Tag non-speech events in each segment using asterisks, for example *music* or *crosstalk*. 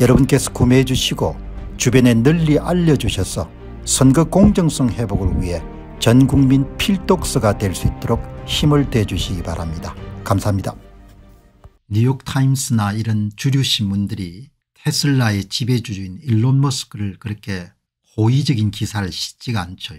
여러분께서 구매해 주시고 주변에 널리 알려주셔서 선거 공정성 회복을 위해 전국민 필독서가 될 수 있도록 힘을 대주시기 바랍니다. 감사합니다. 뉴욕타임스나 이런 주류신문들이 테슬라의 지배주주인 일론 머스크를 그렇게 호의적인 기사를 싣지가 않죠.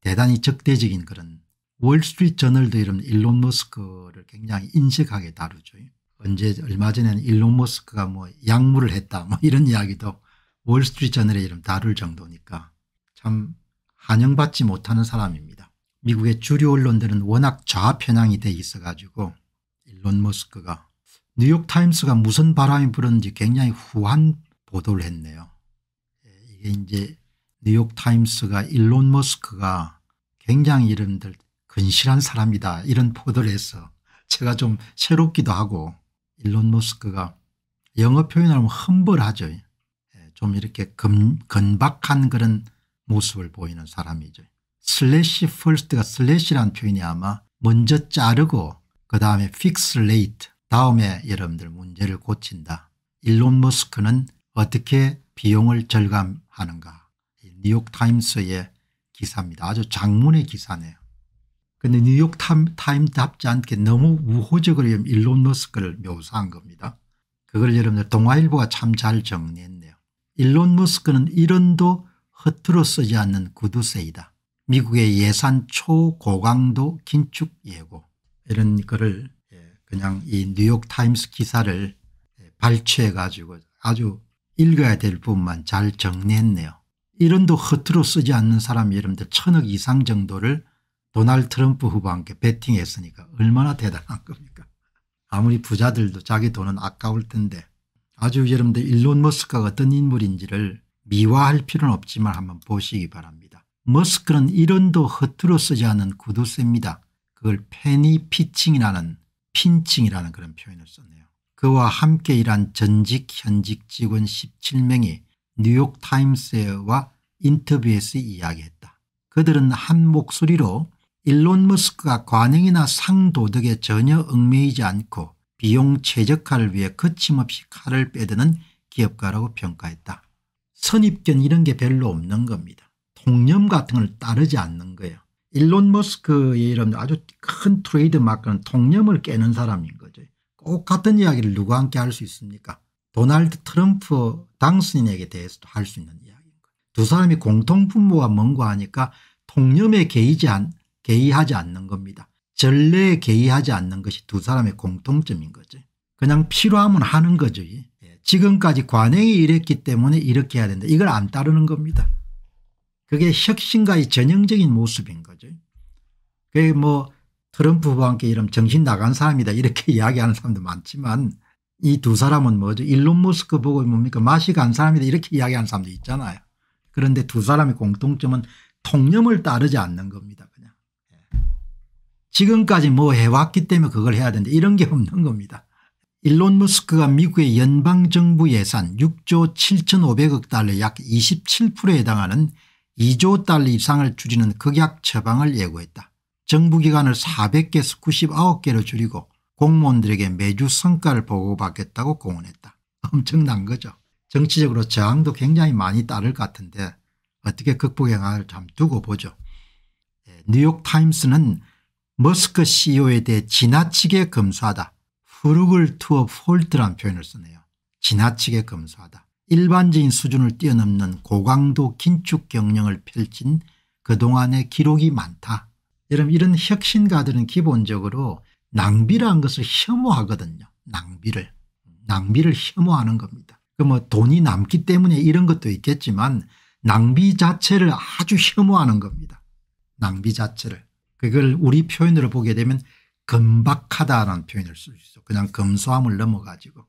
대단히 적대적인 그런 월스트리트 저널도 이런 일론 머스크를 굉장히 인색하게 다루죠. 언제 얼마 전에는 일론 머스크가 뭐 약물을 했다 뭐 이런 이야기도 월스트리트저널에 이름 다룰 정도니까 참환영받지 못하는 사람입니다. 미국의 주류 언론들은 워낙 좌 편향이 돼 있어 가지고 일론 머스크가 뉴욕타임스가 무슨 바람이 불었는지 굉장히 후한 보도를 했네요. 예, 이게 이제 뉴욕타임스가 일론 머스크가 굉장히 이름들 근실한 사람이다 이런 보도를 해서 제가 좀 새롭기도 하고 일론 머스크가 영어 표현하면 을 험벌하죠. 예, 좀 이렇게 금, 건박한 그런 모습을 보이는 사람이죠. 슬래시 퍼스트가 슬래시란 표현이 아마 먼저 자르고 그 다음에 픽스 레이트 다음에 여러분들 문제를 고친다. 일론 머스크는 어떻게 비용을 절감하는가. 뉴욕타임스의 기사입니다. 아주 장문의 기사네요. 근데 뉴욕 타임답지 않게 너무 우호적으로 일론 머스크를 묘사한 겁니다. 그걸 여러분들 동아일보가 참 잘 정리했네요. 일론 머스크는 1원도 허투루 쓰지 않는 구두쇠이다. 미국의 예산 초고강도 긴축 예고 이런 거를 예, 그냥 이 뉴욕타임스 기사를 예, 발췌해 가지고 아주 읽어야 될 부분만 잘 정리했네요. 이런도 허투루 쓰지 않는 사람이 여러분들 천억 이상 정도를 도널드 트럼프 후보와 함께 베팅했으니까 얼마나 대단한 겁니까 아무리 부자들도 자기 돈은 아까울 텐데 아주 여러분들 일론 머스크가 어떤 인물인지를 미화할 필요는 없지만 한번 보시기 바랍니다. 머스크는 1원도 허투루 쓰지 않는 구두쇠입니다. 그걸 페니 피칭이라는 핀칭이라는 그런 표현을 썼네요. 그와 함께 일한 전직 현직 직원 17명이 뉴욕타임스와 인터뷰에서 이야기했다. 그들은 한 목소리로 일론 머스크가 관행이나 상도덕에 전혀 얽매이지 않고 비용 최적화를 위해 거침없이 칼을 빼드는 기업가라고 평가했다. 선입견 이런 게 별로 없는 겁니다. 통념 같은 걸 따르지 않는 거예요. 일론 머스크의 이런 아주 큰 트레이드 마크는 통념을 깨는 사람인 거죠. 꼭 같은 이야기를 누구와 함께 할 수 있습니까? 도널드 트럼프 당선인에게 대해서도 할 수 있는 이야기인 거예요. 두 사람이 공통 분모가 뭔가 하니까 통념에 개이지 않, 개의하지 않는 겁니다. 전례에 개의하지 않는 것이 두 사람의 공통점인 거죠. 그냥 필요하면 하는 거죠. 예. 지금까지 관행이 이랬기 때문에 이렇게 해야 된다. 이걸 안 따르는 겁니다. 그게 혁신가의 전형적인 모습인 거죠. 그게 뭐 트럼프 후보와 함께 이런 정신 나간 사람이다 이렇게 *laughs* 이야기하는 사람도 많지만 이 두 사람은 뭐죠. 일론 머스크 보고 뭡니까 맛이 간 사람이다 이렇게 이야기하는 사람도 있잖아요. 그런데 두 사람의 공통점은 통념을 따르지 않는 겁니다. 지금까지 뭐 해왔기 때문에 그걸 해야 된다 이런 게 없는 겁니다. 일론 머스크가 미국의 연방정부 예산 6조 7500억 달러 약 27%에 해당하는 2조 달러 이상을 줄이는 극약 처방을 예고했다. 정부기관을 4 0 0개 99개로 줄이고 공무원들에게 매주 성과를 보고받겠다고 공언했다. 엄청난 거죠. 정치적으로 저항도 굉장히 많이 따를 것 같은데 어떻게 극복해 나갈 참 두고 보죠. 예, 뉴욕타임스는 머스크 CEO에 대해 지나치게 검소하다. 푸룩을 투어 폴트란 표현을 쓰네요. 지나치게 검소하다. 일반적인 수준을 뛰어넘는 고강도 긴축 경영을 펼친 그동안의 기록이 많다. 여러분 이런 혁신가들은 기본적으로 낭비라는 것을 혐오하거든요. 낭비를. 낭비를 혐오하는 겁니다. 그뭐 돈이 남기 때문에 이런 것도 있겠지만 낭비 자체를 아주 혐오하는 겁니다. 낭비 자체를. 그걸 우리 표현으로 보게 되면 금박하다는 표현을 쓸 수 있어 그냥 검소함을 넘어가지고.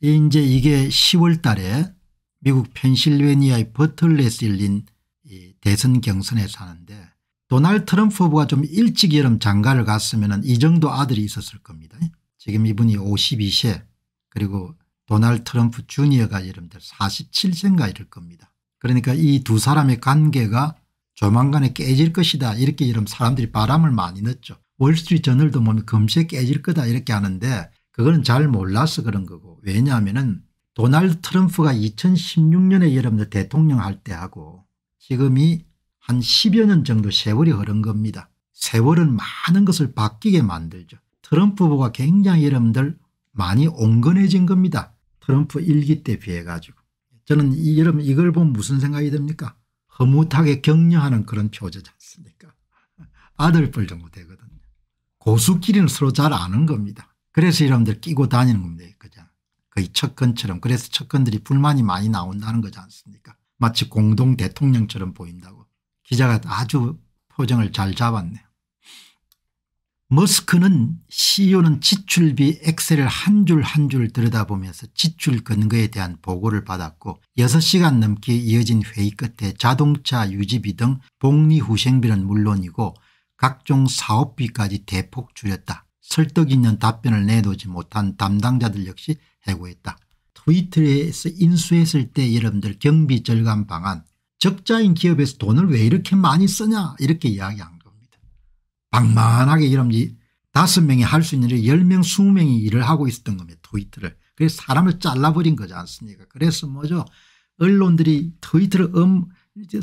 이제 이게 10월 달에 미국 펜실베니아의 버틀레스 일린 이 대선 경선에서 하는데 도널드 트럼프 후보가 좀 일찍 여름 장가를 갔으면 이 정도 아들이 있었을 겁니다. 지금 이분이 52세 그리고 도널드 트럼프 주니어가 여름분들 47세인가 이럴 겁니다. 그러니까 이 두 사람의 관계가 조만간에 깨질 것이다 이렇게 이런 사람들이 바람을 많이 넣죠 월스트리트저널도 보면 금세 깨질 거다 이렇게 하는데 그거는 잘 몰라서 그런 거고 왜냐하면 은 도널드 트럼프가 2016년에 여러분들 대통령 할 때 하고 지금이 한 10여 년 정도 세월이 흐른 겁니다. 세월은 많은 것을 바뀌게 만들죠. 트럼프 보가 굉장히 여러분들 많이 온건해진 겁니다. 트럼프 일기 때 비해 가지고. 저는 이, 여러분 이걸 보면 무슨 생각이 듭니까 허무하게 격려하는 그런 표제지 않습니까 아들뻘 정도 되거든요. 고수끼리는 서로 잘 아는 겁니다. 그래서 이람들 끼고 다니는 겁니다. 그죠? 거의 척건처럼 그래서 척건들이 불만이 많이 나온다는 거지 않습니까 마치 공동 대통령처럼 보인다고 기자가 아주 표정을 잘 잡았네요. 머스크는 CEO는 지출비 엑셀을 한 줄 한 줄 들여다보면서 지출 근거에 대한 보고를 받았고 6시간 넘게 이어진 회의 끝에 자동차 유지비 등 복리후생비는 물론이고 각종 사업비까지 대폭 줄였다. 설득 있는 답변을 내놓지 못한 담당자들 역시 해고했다. 트위터에서 인수했을 때 여러분들 경비 절감 방안 적자인 기업에서 돈을 왜 이렇게 많이 쓰냐 이렇게 이야기한 방만하게 이러면 이 다섯 명이 할 수 있는 일1 0 명, 2 0 명이 일을 하고 있었던 겁니다. 트위터를. 그래서 사람을 잘라버린 거지 않습니까? 그래서 뭐죠? 언론들이 트위터를 엄, 이제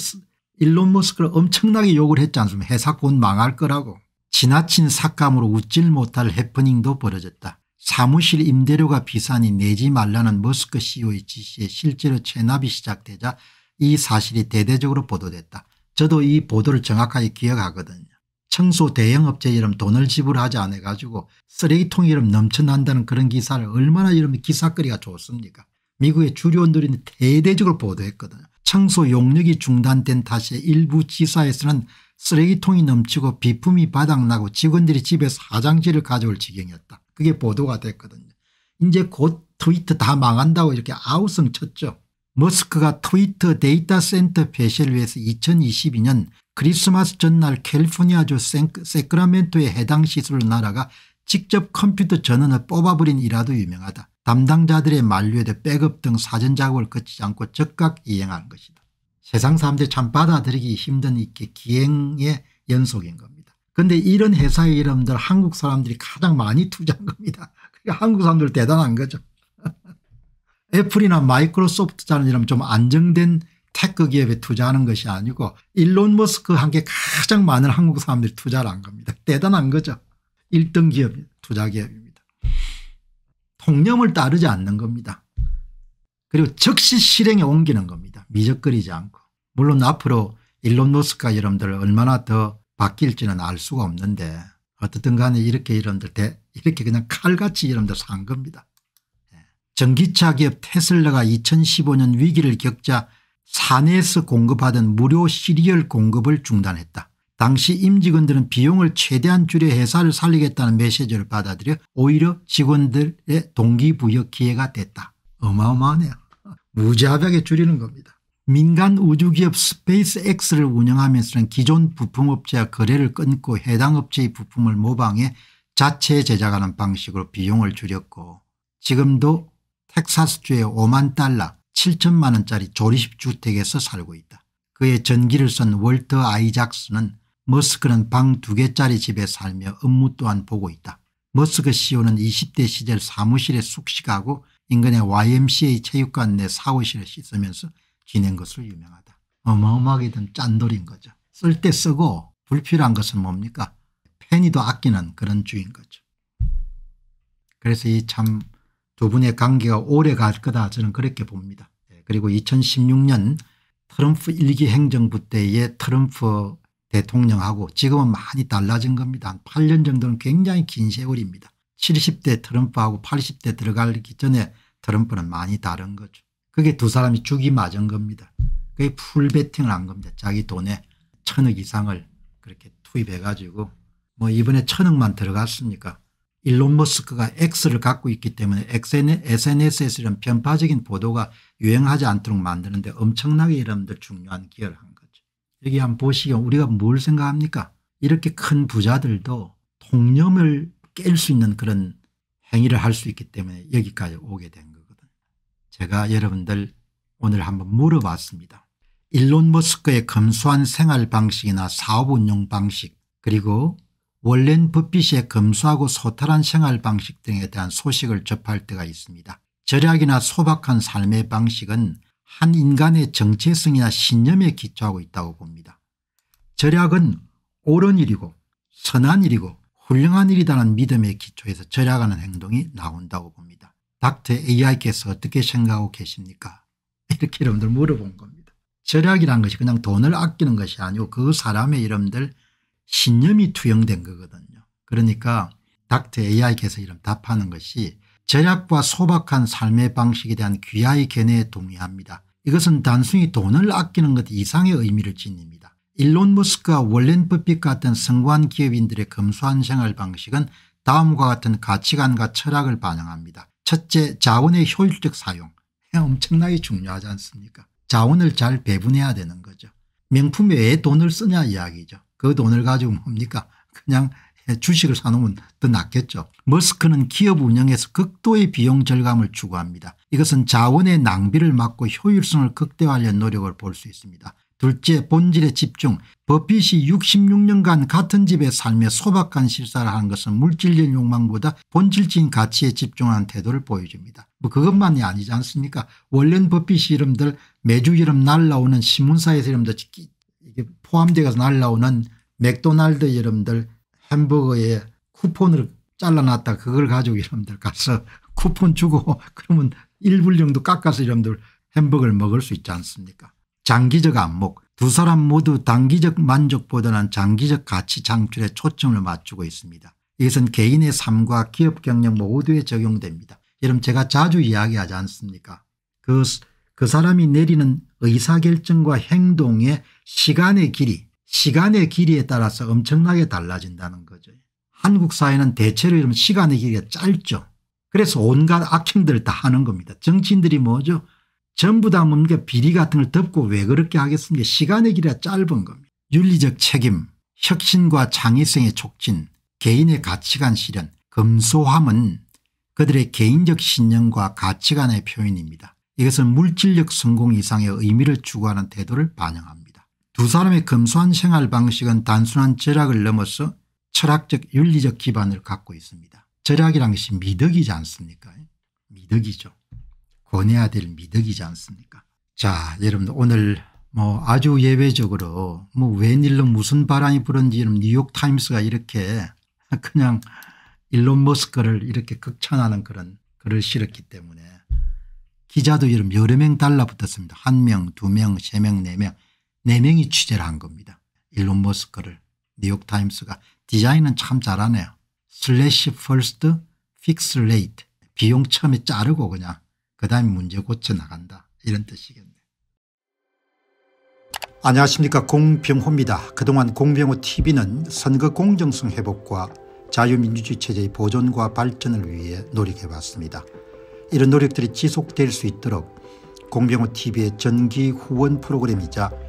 일론 머스크를 엄청나게 욕을 했지 않습니까? 회사 곧 망할 거라고. 지나친 삭감으로 웃질 못할 해프닝도 벌어졌다. 사무실 임대료가 비싸니 내지 말라는 머스크 CEO의 지시에 실제로 체납이 시작되자 이 사실이 대대적으로 보도됐다. 저도 이 보도를 정확하게 기억하거든요. 청소 대형업체 이름 돈을 지불하지 않아 가지고 쓰레기통 이름 넘쳐난다는 그런 기사를 얼마나 이런 기사거리가 좋습니까 미국의 주류원들이 대대적으로 보도했거든요. 청소 용역이 중단된 탓에 일부 지사에서는 쓰레기통이 넘치고 비품이 바닥나고 직원들이 집에서 화장실을 가져올 지경이었다. 그게 보도가 됐거든요. 이제 곧 트위터 다 망한다고 이렇게 아우성 쳤죠. 머스크가 트위터 데이터 센터 폐쇄를 위해서 2022년 크리스마스 전날 캘리포니아주 세크라멘토의 해당 시설 나라가 직접 컴퓨터 전원을 뽑아버린 일화도 유명하다. 담당자들의 만류에도 백업 등 사전 작업을 거치지 않고 즉각 이행한 것이다. 세상 사람들이 참 받아들이기 힘든 이게 기행의 연속인 겁니다. 그런데 이런 회사의 이름들 한국 사람들이 가장 많이 투자한 겁니다. 그러 그러니까 한국 사람들 대단한 거죠. *laughs* 애플이나 마이크로소프트자는 이름 좀 안정된 테크 기업에 투자하는 것이 아니고 일론 머스크 한 게 가장 많은 한국 사람들이 투자를 한 겁니다. 대단한 거죠. 1등 기업 투자 기업입니다. 통념을 따르지 않는 겁니다. 그리고 즉시 실행에 옮기는 겁니다. 미적거리지 않고. 물론 앞으로 일론 머스크가 여러분들 얼마나 더 바뀔지는 알 수가 없는데 어떻든 간에 이렇게 여러분들 대, 이렇게 그냥 칼같이 여러분들 산 겁니다. 예. 전기차 기업 테슬라가 2015년 위기를 겪자 산에서 공급하던 무료 시리얼 공급을 중단했다. 당시 임직원들은 비용을 최대한 줄여 회사를 살리겠다는 메시지를 받아들여 오히려 직원들의 동기부여 기회가 됐다. 어마어마하네요. 무지하게 줄이는 겁니다. 민간 우주기업 스페이스X를 운영하면서는 기존 부품업체와 거래를 끊고 해당 업체의 부품을 모방해 자체 제작하는 방식으로 비용을 줄였고 지금도 텍사스주에 5만 달러 7천만 원짜리 조립주택에서 살고 있다. 그의 전기를 쓴 월터 아이작스는 머스크는 방 두 개짜리 집에 살며 업무 또한 보고 있다. 머스크 CEO는 20대 시절 사무실에 숙식하고 인근의 YMCA 체육관 내 사무실에 씻으면서 지낸 것을 유명하다. 어마어마하게 된 짠돌인 거죠. 쓸 때 쓰고 불필요한 것은 뭡니까? 팬이도 아끼는 그런 주인 거죠. 그래서 이참 두 분의 관계가 오래 갈 거다 저는 그렇게 봅니다. 예, 그리고 2016년 트럼프 1기 행정부 때의 트럼프 대통령하고 지금은 많이 달라진 겁니다. 한 8년 정도는 굉장히 긴 세월입니다. 70대 트럼프하고 80대 들어가기 전에 트럼프는 많이 다른 거죠. 그게 두 사람이 죽이 맞은 겁니다. 그게 풀베팅을 한 겁니다. 자기 돈에 천억 이상을 그렇게 투입해가지고 뭐 이번에 천억만 들어갔습니까 일론 머스크가 X를 갖고 있기 때문에 SNS에서 이런 편파적인 보도가 유행하지 않도록 만드는데 엄청나게 여러분들 중요한 기여를 한 거죠. 여기 한번 보시면 우리가 뭘 생각합니까? 이렇게 큰 부자들도 통념을 깰 수 있는 그런 행위를 할 수 있기 때문에 여기까지 오게 된 거거든요. 제가 여러분들 오늘 한번 물어봤습니다. 일론 머스크의 검소한 생활 방식이나 사업 운영 방식 그리고 원래는 붓빛에 검수하고 소탈한 생활 방식 등에 대한 소식을 접할 때가 있습니다. 절약이나 소박한 삶의 방식은 한 인간의 정체성이나 신념에 기초하고 있다고 봅니다. 절약은 옳은 일이고 선한 일이고 훌륭한 일이라는 믿음에 기초해서 절약하는 행동이 나온다고 봅니다. 닥터 AI께서 어떻게 생각하고 계십니까? *laughs* 이렇게 여러분들 물어본 겁니다. 절약이란 것이 그냥 돈을 아끼는 것이 아니고 그 사람의 이름들 신념이 투영된 거거든요. 그러니까 닥터 AI께서 이런 답하는 것이 절약과 소박한 삶의 방식에 대한 귀하의 견해에 동의합니다. 이것은 단순히 돈을 아끼는 것 이상의 의미를 지닙니다. 일론 머스크와 월렌 버핏 같은 성공한 기업인들의 검소한 생활 방식은 다음과 같은 가치관과 철학을 반영합니다. 첫째 자원의 효율적 사용 엄청나게 중요하지 않습니까 자원을 잘 배분해야 되는 거죠. 명품 외에 돈을 쓰냐 이야기죠. 그 돈을 가지고 뭡니까 그냥 주식을 사놓으면 더 낫겠죠. 머스크는 기업 운영에서 극도의 비용 절감을 추구합니다. 이것은 자원의 낭비를 막고 효율성을 극대화하려는 노력을 볼 수 있습니다. 둘째 본질에 집중 버핏이 66년간 같은 집에 살며 소박한 실사를 하는 것은 물질적 욕망보다 본질적인 가치에 집중하는 태도를 보여줍니다. 뭐 그것만이 아니지 않습니까 원래 는 버핏이 이름들 매주 이름 날라오는 신문사에서 이름들 포함되어 서 날라오는 맥도날드 여러분들 햄버거에 쿠폰을 잘라놨다 그걸 가지고 여러분들 가서 *laughs* 쿠폰 주고 *laughs* 그러면 1불정도 깎아서 여러분들 햄버거를 먹을 수 있지 않습니까 장기적 안목 두 사람 모두 단기적 만족보다는 장기적 가치 창출에 초점을 맞추고 있습니다. 이것은 개인의 삶과 기업 경력 모두에 적용됩니다. 여러분 제가 자주 이야기하지 않습니까 그, 그 사람이 내리는 의사결정과 행동에 시간의 길이 시간의 길이에 따라서 엄청나게 달라진다는 거죠. 한국 사회는 대체로 이러면 시간의 길이가 짧죠. 그래서 온갖 악행들을 다 하는 겁니다. 정치인들이 뭐죠? 전부 다 뭡니까 비리 같은 걸 덮고 왜 그렇게 하겠습니까 시간의 길이가 짧은 겁니다. 윤리적 책임 혁신과 창의성의 촉진 개인의 가치관 실현 검소함은 그들의 개인적 신념과 가치관의 표현입니다. 이것은 물질력 성공 이상의 의미를 추구하는 태도를 반영합니다. 두 사람의 검소한 생활 방식은 단순한 절약을 넘어서 철학적 윤리적 기반을 갖고 있습니다. 절약이란 것이 미덕이지 않습니까 미덕이죠. 권해야 될 미덕이지 않습니까 자여러분 오늘 뭐 아주 예외적으로 뭐 웬일로 무슨 바람이 불은지 뉴욕타임스가 이렇게 *laughs* 그냥 일론 머스크를 이렇게 극찬하는 그런 글을 실었기 때문에 기자도 여러 명 달라붙었습니다. 한 명, 두 명, 세 명, 네 명. 4명이 취재를 한 겁니다. 일론 머스크를 뉴욕타임스가 디자인은 참 잘하네요. 슬래시 퍼스트 픽스 레이트 비용 처음에 자르고 그냥 그 다음에 문제 고쳐 나간다 이런 뜻이겠네. 안녕하십니까 공병호입니다. 그동안 공병호 tv는 선거 공정성 회복과 자유민주주의 체제의 보존과 발전을 위해 노력해봤습니다. 이런 노력들이 지속될 수 있도록 공병호 tv의 전기 후원 프로그램이자